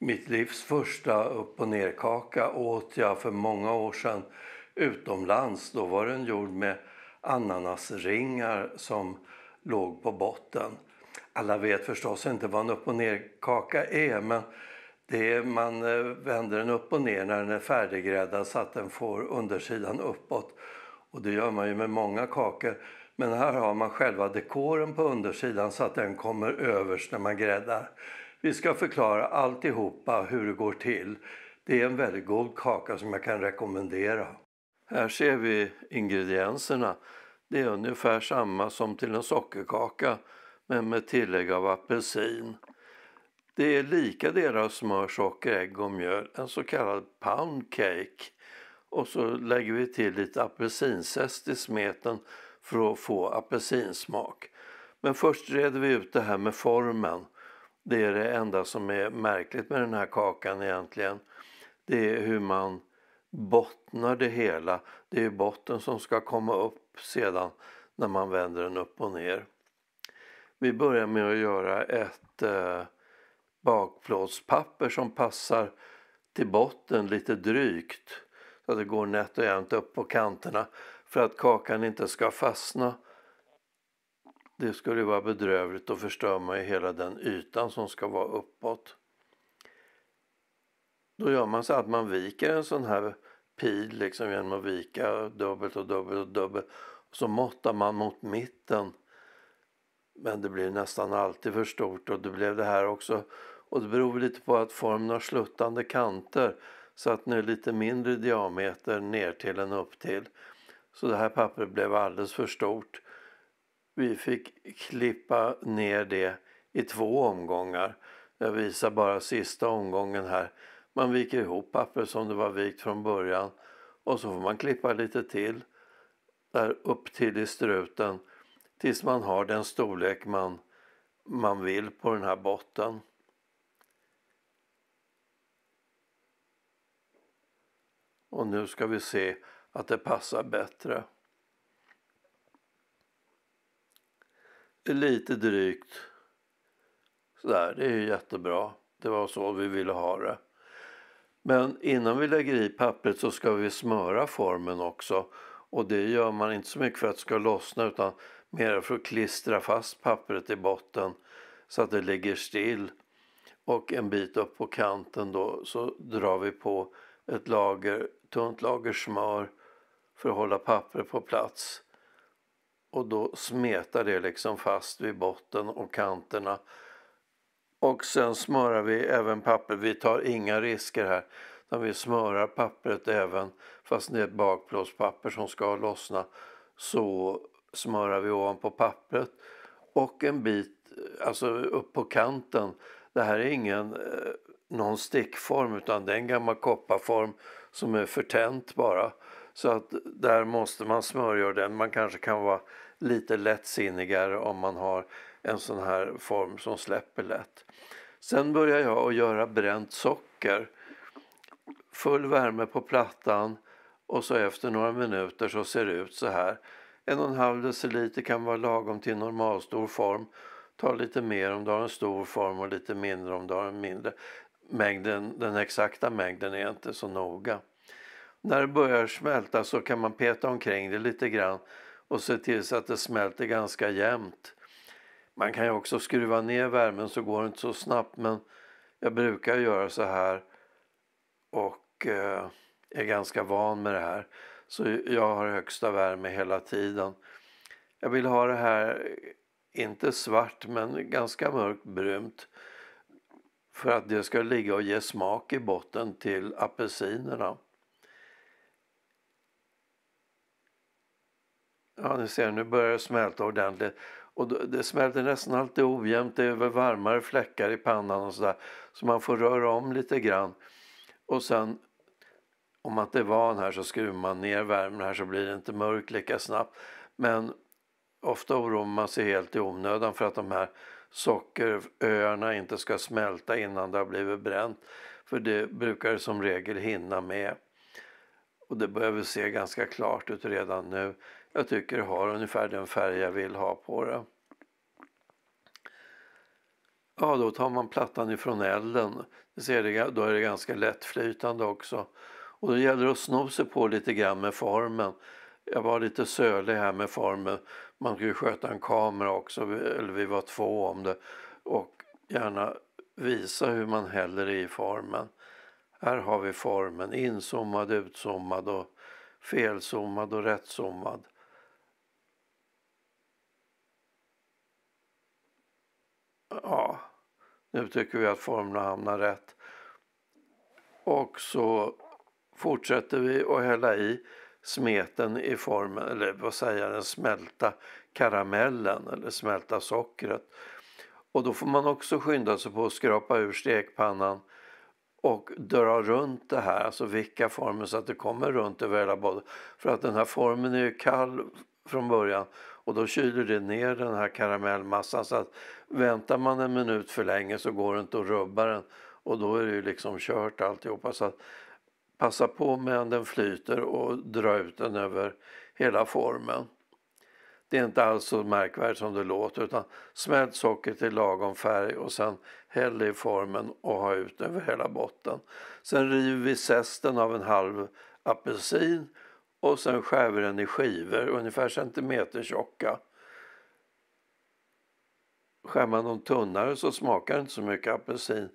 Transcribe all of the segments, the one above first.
Mitt livs första upp och nerkaka åt jag för många år sedan utomlands. Då var den gjord med ananasringar som låg på botten. Alla vet förstås inte vad en upp och nerkaka är men det är, man eh, vänder den upp och ner när den är färdiggräddad så att den får undersidan uppåt. Och det gör man ju med många kakor. Men här har man själva dekoren på undersidan så att den kommer överst när man gräddar. Vi ska förklara alltihopa hur det går till. Det är en väldigt god kaka som jag kan rekommendera. Här ser vi ingredienserna. Det är ungefär samma som till en sockerkaka men med tillägg av apelsin. Det är lika delar smör, socker, ägg och mjöl, en så kallad pound cake. Och så lägger vi till lite apelsinzest i smeten för att få apelsinsmak. Men först reder vi ut det här med formen. Det är det enda som är märkligt med den här kakan egentligen. Det är hur man bottnar det hela. Det är botten som ska komma upp sedan när man vänder den upp och ner. Vi börjar med att göra ett eh, bakplåtspapper som passar till botten lite drygt så att det går nätt och jämnt upp på kanterna för att kakan inte ska fastna det skulle vara bedrövligt och förstör man hela den ytan som ska vara uppåt. Då gör man så att man viker en sån här pil liksom genom att vika dubbelt och dubbelt och dubbelt. Så måttar man mot mitten. Men det blir nästan alltid för stort och det blev det här också. Och det beror lite på att formen har sluttande kanter så att den är lite mindre diameter ner till än upp till. Så det här pappret blev alldeles för stort vi fick klippa ner det i två omgångar. Jag visar bara sista omgången här. Man viker ihop pappret som det var vikt från början och så får man klippa lite till där upp till i struten tills man har den storlek man, man vill på den här botten. Och nu ska vi se att det passar bättre. lite drygt. Sådär, det är ju jättebra. Det var så vi ville ha det. Men innan vi lägger i pappret så ska vi smöra formen också. Och det gör man inte så mycket för att det ska lossna utan mer för att klistra fast pappret i botten så att det ligger still. Och en bit upp på kanten då så drar vi på ett lager, tunt lager smör för att hålla pappret på plats och då smetar det liksom fast vid botten och kanterna. Och sen smörar vi även papper. Vi tar inga risker här. Utan vi smörar pappret även fast det är ett bakplåtspapper som ska lossna. Så smörar vi ovanpå pappret och en bit alltså upp på kanten. Det här är ingen eh, någon stickform utan det är en gammal kopparform som är förtänt bara. Så att där måste man smörja den. Man kanske kan vara lite lättsinnigare om man har en sån här form som släpper lätt. Sen börjar jag att göra bränt socker. Full värme på plattan och så efter några minuter så ser det ut så här. En och en halv deciliter kan vara lagom till normalstor form. Ta lite mer om du har en stor form och lite mindre om du har en mindre. Mängden, den exakta mängden är inte så noga. När det börjar smälta så kan man peta omkring det lite grann och se till så att det smälter ganska jämnt. Man kan ju också skruva ner värmen så går det inte så snabbt men jag brukar göra så här och eh, är ganska van med det här. Så jag har högsta värme hela tiden. Jag vill ha det här, inte svart men ganska mörkt brunt för att det ska ligga och ge smak i botten till apelsinerna. Ja, ni ser, nu börjar det smälta ordentligt. Och det smälter nästan alltid ojämnt, det är varmare fläckar i pannan och sådär. Så man får röra om lite grann. Och sen om man inte är van här så skruvar man ner värmen här så blir det inte mörkt lika snabbt. Men ofta oroar man sig helt i onödan för att de här sockeröarna inte ska smälta innan det har blivit bränt. För det brukar det som regel hinna med. Och det börjar vi se ganska klart ut redan nu jag tycker har ungefär den färg jag vill ha på det. Ja, då tar man plattan ifrån elden. Det, då är det ganska lättflytande också. Och då gäller det att sno sig på lite grann med formen. Jag var lite sölig här med formen. Man skulle sköta en kamera också, eller vi var två om det. Och gärna visa hur man häller i formen. Här har vi formen, inzoomad, utzoomad och felzoomad och rättzoomad. ja, nu tycker vi att formlerna hamnar rätt. Och så fortsätter vi att hälla i smeten i formen, eller vad säger jag, den smälta karamellen eller smälta sockret. Och då får man också skynda sig på att skrapa ur stekpannan och dra runt det här, alltså vicka formen så att det kommer runt över hela bollen. För att den här formen är ju kall från början och då kyler det ner den här karamellmassan så att väntar man en minut för länge så går det inte att rubba den och då är det ju liksom kört alltihopa. Så att passa på medan den flyter och dra ut den över hela formen. Det är inte alls så märkvärdigt som det låter utan smält sockret i lagom färg och sen häll i formen och ha ut över hela botten. Sen river vi zesten av en halv apelsin och sen skär vi den i skivor, ungefär centimeter tjocka. Skär man dem tunnare så smakar det inte så mycket apelsin.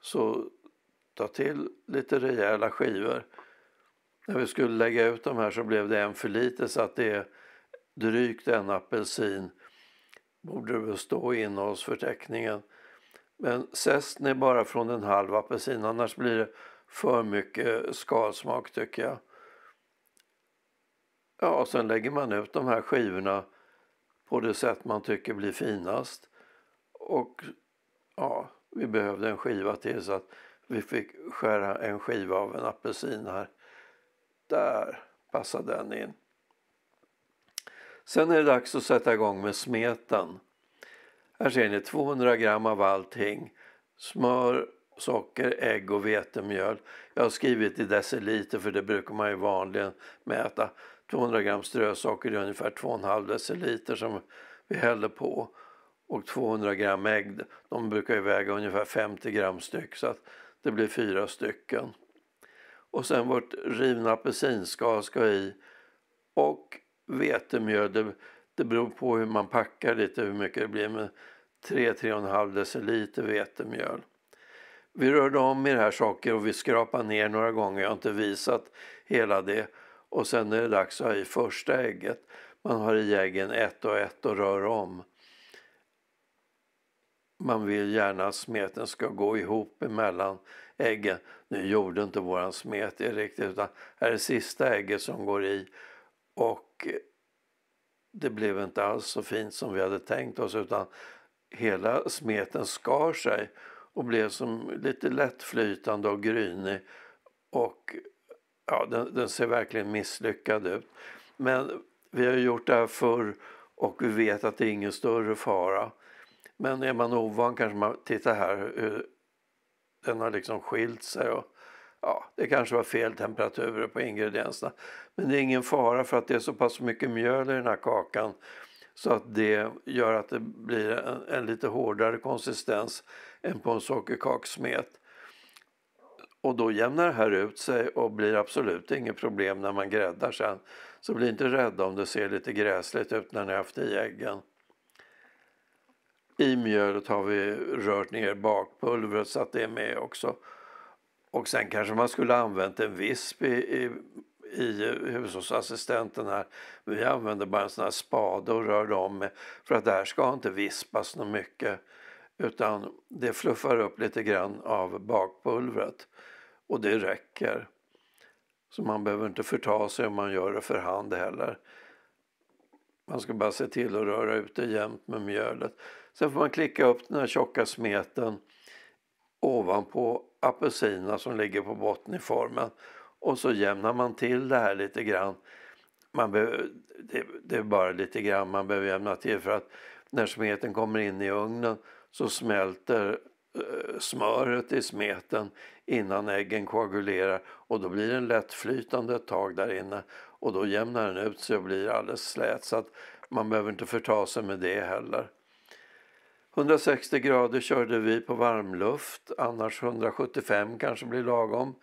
Så ta till lite rejäla skivor. När vi skulle lägga ut de här så blev det en för lite så att det är drygt en apelsin. Borde det väl stå i innehållsförteckningen. Men zesten är bara från en halv apelsin annars blir det för mycket skalsmak tycker jag. Ja, och sen lägger man ut de här skivorna på det sätt man tycker blir finast. Och ja, vi behövde en skiva till så att vi fick skära en skiva av en apelsin här. Där passar den in. Sen är det dags att sätta igång med smeten. Här ser ni 200 gram av allting. Smör, socker, ägg och vetemjöl. Jag har skrivit i deciliter för det brukar man ju vanligen mäta. 200 gram strösocker, det är ungefär 2,5 deciliter som vi häller på. Och 200 gram ägg, de brukar ju väga ungefär 50 gram styck så att det blir fyra stycken. Och sen vårt rivna apelsinskal ska i. Och vetemjöl, det, det beror på hur man packar lite hur mycket det blir. Men 3-3,5 deciliter vetemjöl. Vi rörde om i det här saker och vi skrapade ner några gånger. Jag har inte visat hela det och sen är det dags att ha i första ägget. Man har i äggen ett och ett och rör om. Man vill gärna att smeten ska gå ihop emellan äggen. Nu gjorde inte våran smet det riktigt utan här är det sista ägget som går i och det blev inte alls så fint som vi hade tänkt oss utan hela smeten skar sig och blev som lite lättflytande och grynig och ja, den, den, ser verkligen misslyckad ut. Men vi har gjort det här förr och vi vet att det är ingen större fara. Men är man ovan kanske man tittar här hur den har liksom skilt sig. Och, ja, det kanske var fel temperaturer på ingredienserna. Men det är ingen fara för att det är så pass mycket mjöl i den här kakan så att det gör att det blir en, en lite hårdare konsistens än på en sockerkaksmet. Och då jämnar det här ut sig och blir absolut inget problem när man gräddar sen. Så bli inte rädda om det ser lite gräsligt ut när ni haft i äggen. I mjölet har vi rört ner bakpulvret så att det är med också. Och sen kanske man skulle använt en visp i, i, i hushållsassistenten här. Vi använder bara en sån här spade och rör om med. För att det här ska inte vispas så mycket. Utan det fluffar upp lite grann av bakpulvret. Och det räcker. Så man behöver inte förta sig om man gör det för hand heller. Man ska bara se till att röra ut det jämnt med mjölet. Sen får man klicka upp den här tjocka smeten ovanpå apelsinerna som ligger på botten i formen. Och så jämnar man till det här lite grann. Man behöver, det, det är bara lite grann man behöver jämna till för att när smeten kommer in i ugnen så smälter Eh, smöret i smeten innan äggen koagulerar och då blir den lättflytande ett tag där inne och då jämnar den ut sig och blir alldeles slät så att man behöver inte förta sig med det heller. 160 grader körde vi på varmluft, annars 175 kanske blir lagom.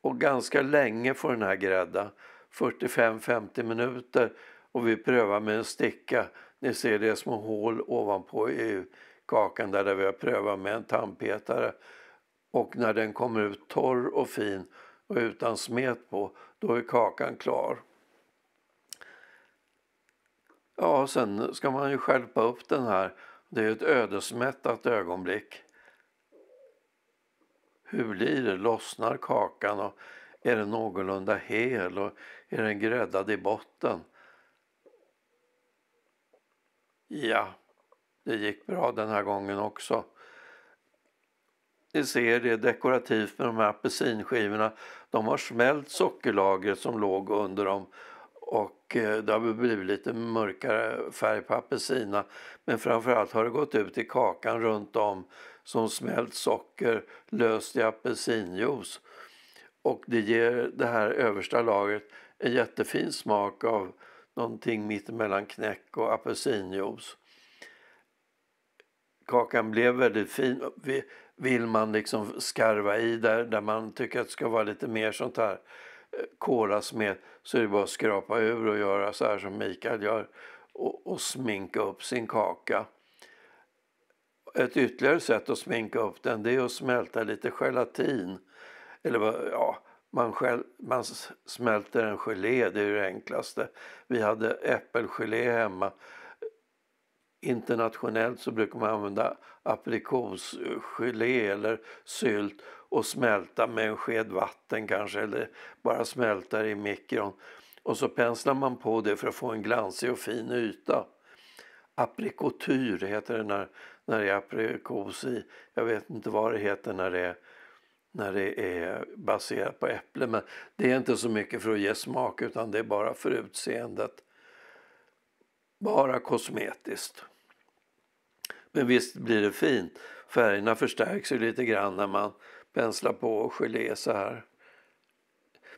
Och ganska länge får den här grädda, 45-50 minuter och vi prövar med en sticka. Ni ser det små hål ovanpå i kakan där, där vi har prövat med en tandpetare. Och när den kommer ut torr och fin och utan smet på, då är kakan klar. Ja, sen ska man ju skärpa upp den här. Det är ett ödesmättat ögonblick. Hur blir det? Lossnar kakan? och Är den någorlunda hel? och Är den gräddad i botten? Ja, det gick bra den här gången också. Ni ser det är dekorativt med de här apelsinskivorna. De har smält sockerlagret som låg under dem och eh, det har blivit lite mörkare färg på apelsinerna. Men framförallt har det gått ut i kakan runt om som smält socker löst i apelsinjuice. Och det ger det här översta lagret en jättefin smak av någonting mittemellan knäck och apelsinjuice kakan blev väldigt fin. Vill man liksom skarva i där, där man tycker att det ska vara lite mer sånt här eh, kolas med så är det bara att skrapa ur och göra så här som Mikael gör och, och sminka upp sin kaka. Ett ytterligare sätt att sminka upp den det är att smälta lite gelatin. Eller ja, man, själv, man smälter en gelé, det är det enklaste. Vi hade äppelgelé hemma Internationellt så brukar man använda aprikosgelé eller sylt och smälta med en sked vatten kanske eller bara smälta det i mikron. Och så penslar man på det för att få en glansig och fin yta. Aprikotyr heter det när, när det är aprikos i. Jag vet inte vad det heter när det är när det är baserat på äpple. Men det är inte så mycket för att ge smak utan det är bara för utseendet. Bara kosmetiskt. Men visst blir det fint. Färgerna förstärks ju lite grann när man penslar på gelé så här.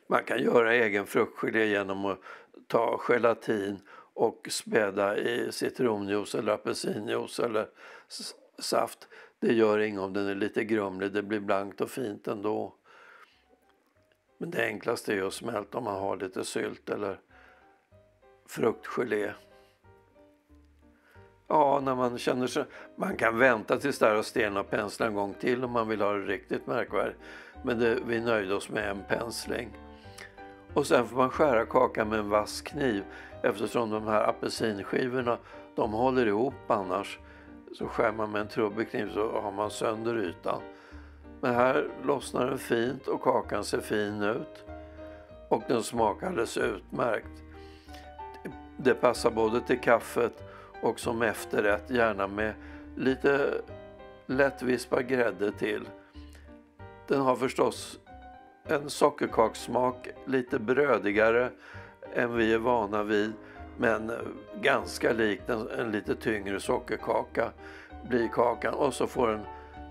Man kan göra egen fruktgelé genom att ta gelatin och späda i citronjuice eller apelsinjuice eller saft. Det gör inget om den är lite grumlig, det blir blankt och fint ändå. Men det enklaste är att smälta om man har lite sylt eller fruktgelé. Ja, när man känner sig... Man kan vänta tills där och stena och pensla en gång till om man vill ha det riktigt märkvärdigt. Men det, vi nöjde oss med en pensling. Och sen får man skära kakan med en vass kniv eftersom de här apelsinskivorna de håller ihop annars. Så skär man med en trubbig kniv så har man sönder ytan. Men här lossnar den fint och kakan ser fin ut. Och den smakar alldeles utmärkt. Det passar både till kaffet och som efterrätt gärna med lite lättvispad grädde till. Den har förstås en sockerkakssmak, lite brödigare än vi är vana vid men ganska lik en, en lite tyngre sockerkaka blir kakan och så får den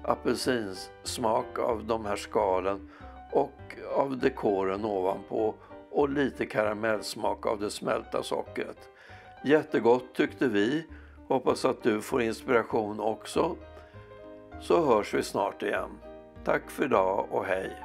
apelsinsmak av de här skalen och av dekoren ovanpå och lite karamellsmak av det smälta sockret. Jättegott tyckte vi. Hoppas att du får inspiration också. Så hörs vi snart igen. Tack för idag och hej!